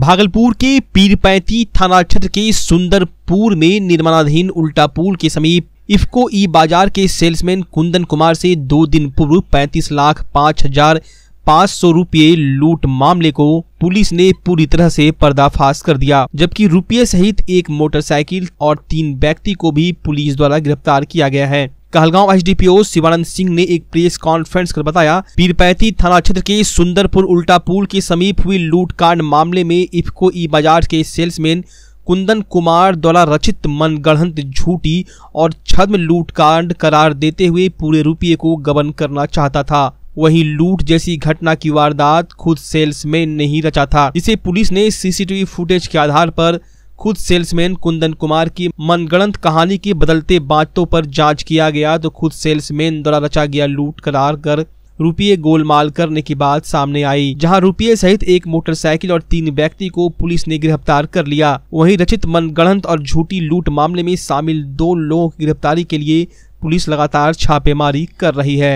भागलपुर के पीरपैती थाना क्षेत्र के सुंदरपुर में निर्माणाधीन उल्टा पुल के समीप इफको ई बाजार के सेल्समैन कुंदन कुमार से दो दिन पूर्व पैंतीस लाख पाँच हजार पाँच सौ रूपये लूट मामले को पुलिस ने पूरी तरह से पर्दाफाश कर दिया जबकि रुपये सहित एक मोटरसाइकिल और तीन व्यक्ति को भी पुलिस द्वारा गिरफ्तार किया गया है कहलगांव एसडीपीओ शिवानंद सिंह ने एक प्रेस कॉन्फ्रेंस कर बताया पीरपैती थाना क्षेत्र के सुंदरपुर उल्टा पुल के समीप हुई लूटकांड मामले में इफको ई बाजार के सेल्समैन कुंदन कुमार द्वारा रचित मनगढ़ंत झूठी और छद्म लूटकांड करार देते हुए पूरे रुपये को गबन करना चाहता था वहीं लूट जैसी घटना की वारदात खुद सेल्समैन ने ही रचा था इसे पुलिस ने सीसीटीवी फुटेज के आधार पर खुद सेल्समैन कुंदन कुमार की मनगणंत कहानी की बदलते बातों पर जांच किया गया तो खुद सेल्समैन द्वारा रचा गया लूट करार कर रुपये गोलमाल करने की बात सामने आई जहां रुपये सहित एक मोटरसाइकिल और तीन व्यक्ति को पुलिस ने गिरफ्तार कर लिया वहीं रचित मनगणंत और झूठी लूट मामले में शामिल दो लोगों की गिरफ्तारी के लिए पुलिस लगातार छापेमारी कर रही है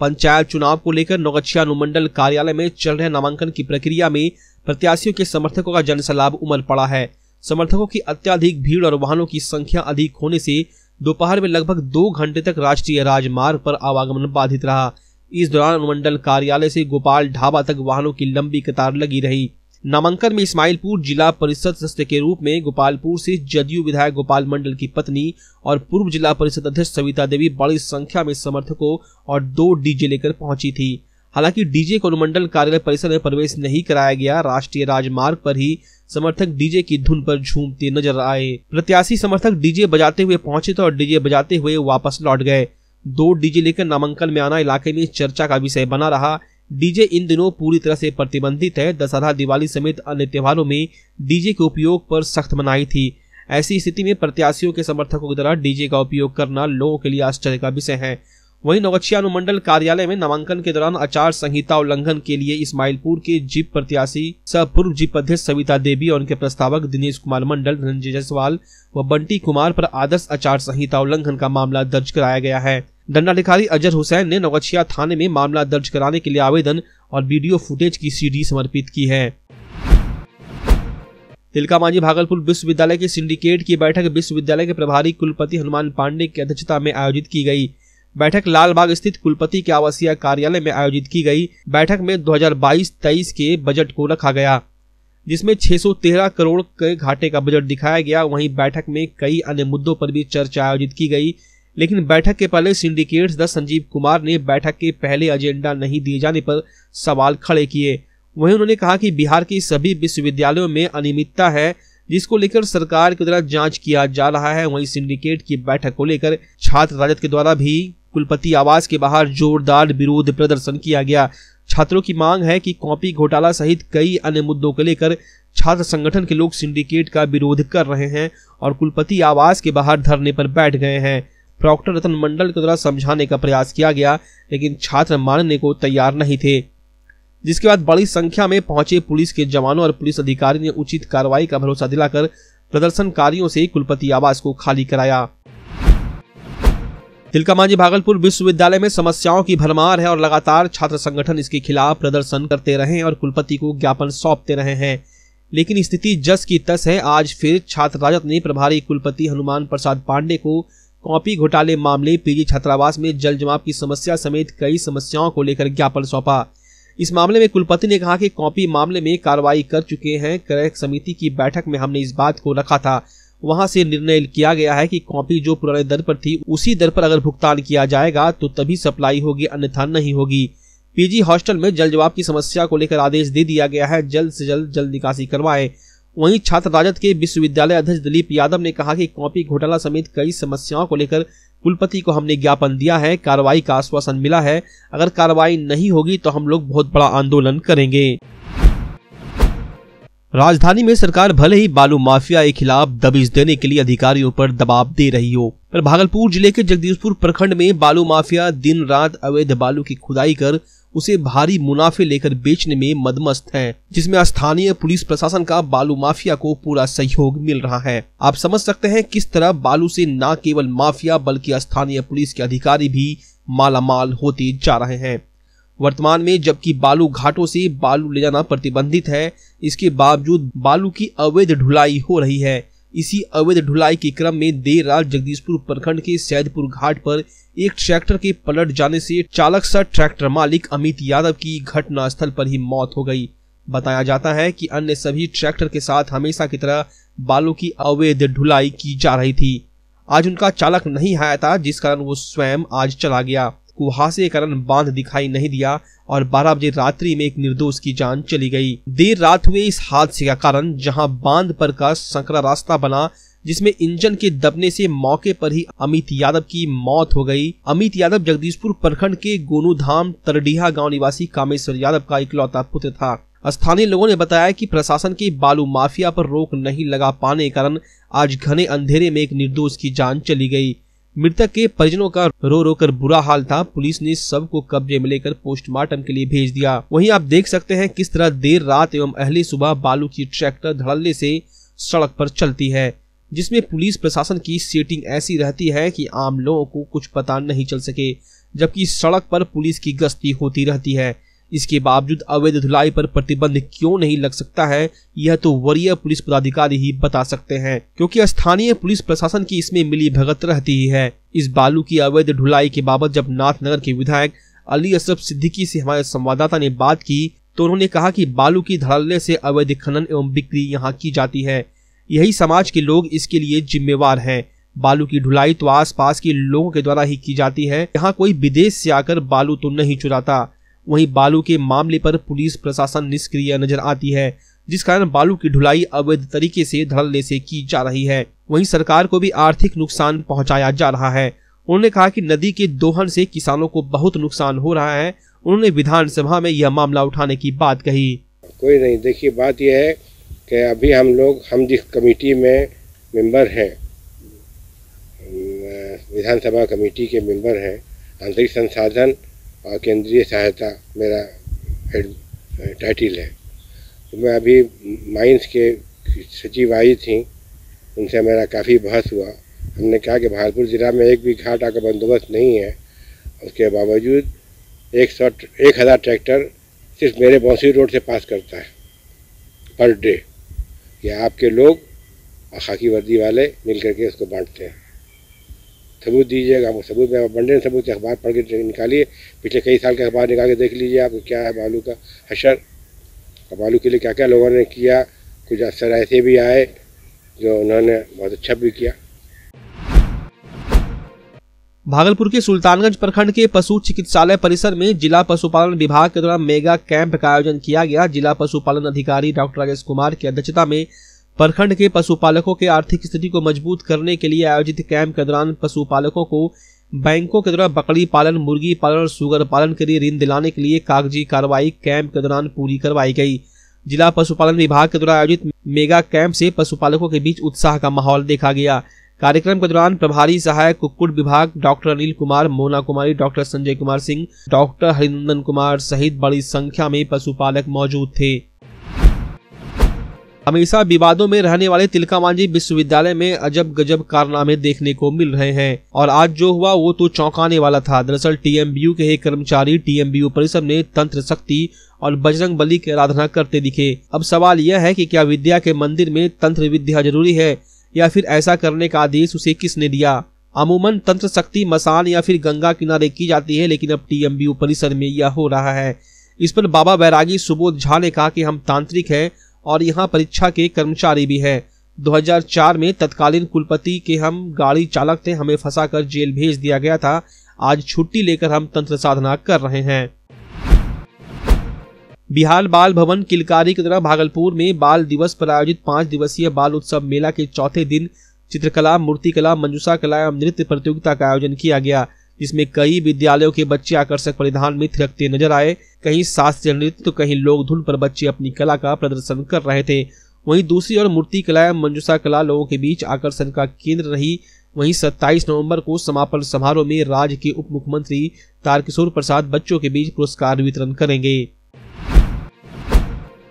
पंचायत चुनाव को लेकर नौगछिया अनुमंडल कार्यालय में चल रहे नामांकन की प्रक्रिया में प्रत्याशियों के समर्थकों का जनसलाब उमल पड़ा है समर्थकों की अत्याधिक भीड़ और वाहनों की संख्या अधिक होने से दोपहर में लगभग दो घंटे तक राष्ट्रीय राजमार्ग पर आवागमन बाधित रहा इस दौरान अनुमंडल कार्यालय से गोपाल ढाबा तक वाहनों की लंबी कतार लगी रही नामांकन में इस्माइलपुर जिला परिषद सदस्य के रूप में गोपालपुर से जदयू विधायक गोपाल मंडल की पत्नी और पूर्व जिला परिषद अध्यक्ष सविता देवी बड़ी संख्या में समर्थकों और दो डीजे लेकर पहुंची थी हालांकि डीजे को अनुमंडल कार्यालय परिसर में प्रवेश नहीं कराया गया राष्ट्रीय राजमार्ग पर ही समर्थक डीजे की धुन पर झूमते नजर आए प्रत्याशी समर्थक डीजे बजाते हुए पहुंचे तो और डीजे बजाते हुए वापस लौट गए दो डीजे लेकर नामांकन में आना इलाके में चर्चा का विषय बना रहा डीजे इन दिनों पूरी तरह से प्रतिबंधित है दशहरा दिवाली समेत अन्य त्योहारों में डीजे के उपयोग पर सख्त मनाई थी ऐसी स्थिति में प्रत्याशियों के समर्थकों की तरह डीजे का उपयोग करना लोगों के लिए आश्चर्य का विषय है वहीं नवचिया अनुमंडल कार्यालय में नामांकन के दौरान आचार संहिता उल्लंघन के लिए इस्माइलपुर के जीप प्रत्याशी सह पूर्व जीप अध्यक्ष सविता देवी और उनके प्रस्तावक दिनेश कुमार मंडल धनंजय जायसवाल व बंटी कुमार पर आदर्श आचार संहिता उल्लंघन का मामला दर्ज कराया गया है दंडाधिकारी अजर हुसैन ने नवचिया थाने में मामला दर्ज कराने के लिए आवेदन और वीडियो फुटेज की सीडी समर्पित की है तिलका मांझी भागलपुर विश्वविद्यालय के सिंडिकेट की बैठक विश्वविद्यालय के प्रभारी कुलपति हनुमान पांडे की अध्यक्षता में आयोजित की गई बैठक लालबाग स्थित कुलपति के आवासीय कार्यालय में आयोजित की गई बैठक में 2022-23 के बजट को रखा गया जिसमें 613 करोड़ के घाटे का बजट दिखाया गया वहीं बैठक में कई अन्य मुद्दों पर भी चर्चा आयोजित की गई लेकिन बैठक के पहले सिंडिकेट्स द संजीव कुमार ने बैठक के पहले एजेंडा नहीं दिए जाने पर सवाल खड़े किए वहीं उन्होंने कहा कि बिहार के सभी विश्वविद्यालयों में अनियमितता है जिसको लेकर सरकार की द्वारा जांच किया जा रहा है वहीं सिंडिकेट की बैठक को लेकर छात्र राजद के द्वारा भी कुलपति आवास के बाहर जोरदार विरोध प्रदर्शन किया गया छात्रों की मांग है कि कॉपी घोटाला सहित कई अन्य मुद्दों को लेकर छात्र संगठन के लोग सिंडिकेट का विरोध कर रहे हैं और कुलपति आवास के बाहर धरने पर बैठ गए हैं प्रॉक्टर रतन मंडल के द्वारा समझाने का प्रयास किया गया लेकिन छात्र मानने को तैयार नहीं थे जिसके बाद बड़ी संख्या में पहुंचे पुलिस के जवानों और पुलिस अधिकारी ने उचित कार्रवाई का भरोसा दिलाकर प्रदर्शनकारियों से कुलपति आवास को खाली कराया तिलकामांझी भागलपुर विश्वविद्यालय में समस्याओं की भरमार है और लगातार छात्र संगठन इसके खिलाफ प्रदर्शन करते रहे और कुलपति को ज्ञापन सौंपते रहे हैं लेकिन स्थिति जस की तस है आज फिर छात्र राजद ने प्रभारी कुलपति हनुमान प्रसाद पांडे को कॉपी घोटाले मामले पीजी छात्रावास में जल जमाव की समस्या समेत कई समस्याओं को लेकर ज्ञापन सौंपा इस मामले में कुलपति ने कहा कि कॉपी मामले में कार्रवाई कर चुके हैं क्रय समिति की बैठक में हमने इस बात को रखा था वहां से निर्णय किया गया है कि कॉपी जो पुराने दर पर थी उसी दर पर अगर भुगतान किया जाएगा तो तभी सप्लाई होगी अन्यथा नहीं होगी पीजी हॉस्टल में जल जवाब की समस्या को लेकर आदेश दे दिया गया है जल्द से जल्द जल्द निकासी करवाए वहीं छात्र राजद के विश्वविद्यालय अध्यक्ष दिलीप यादव ने कहा कि कॉपी घोटाला समेत कई समस्याओं को लेकर कुलपति को हमने ज्ञापन दिया है कार्रवाई का आश्वासन मिला है अगर कार्रवाई नहीं होगी तो हम लोग बहुत बड़ा आंदोलन करेंगे राजधानी में सरकार भले ही बालू माफिया के खिलाफ दबिश देने के लिए अधिकारियों पर दबाव दे रही हो पर भागलपुर जिले के जगदीशपुर प्रखंड में बालू माफिया दिन रात अवैध बालू की खुदाई कर उसे भारी मुनाफे लेकर बेचने में मदमस्त है जिसमें स्थानीय पुलिस प्रशासन का बालू माफिया को पूरा सहयोग मिल रहा है आप समझ सकते हैं किस तरह बालू से न केवल माफिया बल्कि स्थानीय पुलिस के अधिकारी भी मालामाल होते जा रहे हैं वर्तमान में जबकि बालू घाटों से बालू ले जाना प्रतिबंधित है इसके बावजूद बालू की अवैध ढुलाई हो रही है इसी अवैध ढुलाई के क्रम में देर रात जगदीशपुर प्रखंड के सैदपुर घाट पर एक ट्रैक्टर के पलट जाने से चालक सा ट्रैक्टर मालिक अमित यादव की घटना स्थल पर ही मौत हो गई बताया जाता है कि अन्य सभी ट्रैक्टर के साथ हमेशा की तरह बालों की अवैध ढुलाई की जा रही थी आज उनका चालक नहीं आया था जिस कारण वो स्वयं आज चला गया कुहासे के कारण बांध दिखाई नहीं दिया और 12 बजे रात्रि में एक निर्दोष की जान चली गई देर रात हुए इस हादसे का कारण जहां बांध पर का संकरा रास्ता बना जिसमें इंजन के दबने से मौके पर ही अमित यादव की मौत हो गई अमित यादव जगदीशपुर प्रखंड के गोनूधाम तरडीहा गांव निवासी कामेश्वर यादव का इकलौता पुत्र था स्थानीय लोगों ने बताया कि प्रशासन की बालू माफिया पर रोक नहीं लगा पाने के कारण आज घने अंधेरे में एक निर्दोष की जान चली गई मृतक के परिजनों का रो रो कर बुरा हाल था पुलिस ने सब को कब्जे में लेकर पोस्टमार्टम के लिए भेज दिया वहीं आप देख सकते हैं किस तरह देर रात एवं अहले सुबह बालू की ट्रैक्टर धड़ल्ले से सड़क पर चलती है जिसमें पुलिस प्रशासन की सेटिंग ऐसी रहती है कि आम लोगों को कुछ पता नहीं चल सके जबकि सड़क पर पुलिस की गश्ती होती रहती है इसके बावजूद अवैध धुलाई पर प्रतिबंध क्यों नहीं लग सकता है यह तो वरीय पुलिस पदाधिकारी ही बता सकते हैं क्योंकि स्थानीय पुलिस प्रशासन की इसमें मिली भगत रहती ही है इस बालू की अवैध ढुलाई के बाबत जब नाथनगर के विधायक अली अशरफ सिद्दीकी से हमारे संवाददाता ने बात की तो उन्होंने कहा कि बालू की धड़ल्ले से अवैध खनन एवं बिक्री यहाँ की जाती है यही समाज के लोग इसके लिए जिम्मेवार हैं बालू की ढुलाई तो आसपास के लोगों के द्वारा ही की जाती है यहाँ कोई विदेश से आकर बालू तो नहीं चुराता वहीं बालू के मामले पर पुलिस प्रशासन निष्क्रिय नजर आती है जिस कारण बालू की ढुलाई अवैध तरीके से धड़ल्ले से की जा रही है वहीं सरकार को भी आर्थिक नुकसान पहुंचाया जा रहा है उन्होंने कहा कि नदी के दोहन से किसानों को बहुत नुकसान हो रहा है उन्होंने विधानसभा में यह मामला उठाने की बात कही कोई नहीं देखिए बात यह है कि अभी हम लोग हम जिस कमेटी में मेंबर हैं विधानसभा कमेटी के मेंबर हैं आंतरिक संसाधन और केंद्रीय सहायता मेरा हेड टाइटिल eh, है तो मैं अभी माइंस के सचिव आई थी उनसे मेरा काफ़ी बहस हुआ हमने कहा कि भागलपुर ज़िला में एक भी घाटा का बंदोबस्त नहीं है उसके बावजूद एक सौ एक हज़ार ट्रैक्टर सिर्फ मेरे बौसी रोड से पास करता है पर डे या आपके लोग और खाकी वर्दी वाले मिल करके उसको बांटते हैं सबूत दीजिएगा वो सबूत में अबंडेंट सबूत अखबार पढ़ के निकालिए पिछले कई साल के अखबार निकाल के देख लीजिए आपको क्या है बालू का हशर और बालू के लिए क्या क्या लोगों ने किया कुछ अफसर ऐसे भी आए जो उन्होंने बहुत अच्छा भी किया भागलपुर के सुल्तानगंज प्रखंड के पशु चिकित्सालय परिसर में जिला पशुपालन विभाग के द्वारा मेगा कैंप का आयोजन किया गया जिला पशुपालन अधिकारी डॉक्टर राजेश कुमार की अध्यक्षता में प्रखंड के पशुपालकों के आर्थिक स्थिति को मजबूत करने के लिए आयोजित कैंप के दौरान पशुपालकों को बैंकों के द्वारा बकरी पालन मुर्गी पालन और सुगर पालन के लिए ऋण दिलाने के लिए कागजी कार्रवाई कैंप के दौरान पूरी करवाई गई जिला पशुपालन विभाग के द्वारा आयोजित मेगा कैंप से पशुपालकों के बीच उत्साह का माहौल देखा गया कार्यक्रम के दौरान प्रभारी सहायक कुक्कुट विभाग doctor Anil Kumar Mona Kumari doctor Sanjay Kumar Singh doctor Harinandan Kumar सहित बड़ी संख्या में पशुपालक मौजूद थे हमेशा विवादों में रहने वाले तिलका मांझी विश्वविद्यालय में अजब गजब कारनामे देखने को मिल रहे हैं और आज जो हुआ वो तो चौंकाने वाला था दरअसल टीएमबीयू के एक कर्मचारी टीएमबीयू परिसर में तंत्र शक्ति और बजरंग बली की आराधना करते दिखे अब सवाल यह है कि क्या विद्या के मंदिर में तंत्र विद्या जरूरी है या फिर ऐसा करने का आदेश उसे किसने दिया अमूमन तंत्र शक्ति मसान या फिर गंगा किनारे की जाती है लेकिन अब टीएमबीयू परिसर में यह हो रहा है इस पर बाबा बैरागी सुबोध झा ने कहा कि हम तांत्रिक हैं और यहाँ परीक्षा के कर्मचारी भी है 2004 में तत्कालीन कुलपति के हम गाड़ी चालक थे हमें फंसाकर जेल भेज दिया गया था आज छुट्टी लेकर हम तंत्र साधना कर रहे हैं बिहार बाल भवन किलकारी की तरह भागलपुर में बाल दिवस पर आयोजित पांच दिवसीय बाल उत्सव मेला के चौथे दिन चित्रकला मूर्तिकला मंजूषा कला एवं नृत्य प्रतियोगिता का आयोजन किया गया जिसमें कई विद्यालयों के बच्चे आकर्षक परिधान में थिरकते नजर आए कहीं शास्त्रीय नृत्य तो कहीं लोक धुन पर बच्चे अपनी कला का प्रदर्शन कर रहे थे वहीं दूसरी ओर मूर्ति कला एवं मंजूषा कला लोगों के बीच आकर्षण का केंद्र रही वहीं 27 नवंबर को समापन समारोह में राज्य के उप मुख्यमंत्री तारकिशोर प्रसाद बच्चों के बीच पुरस्कार वितरण करेंगे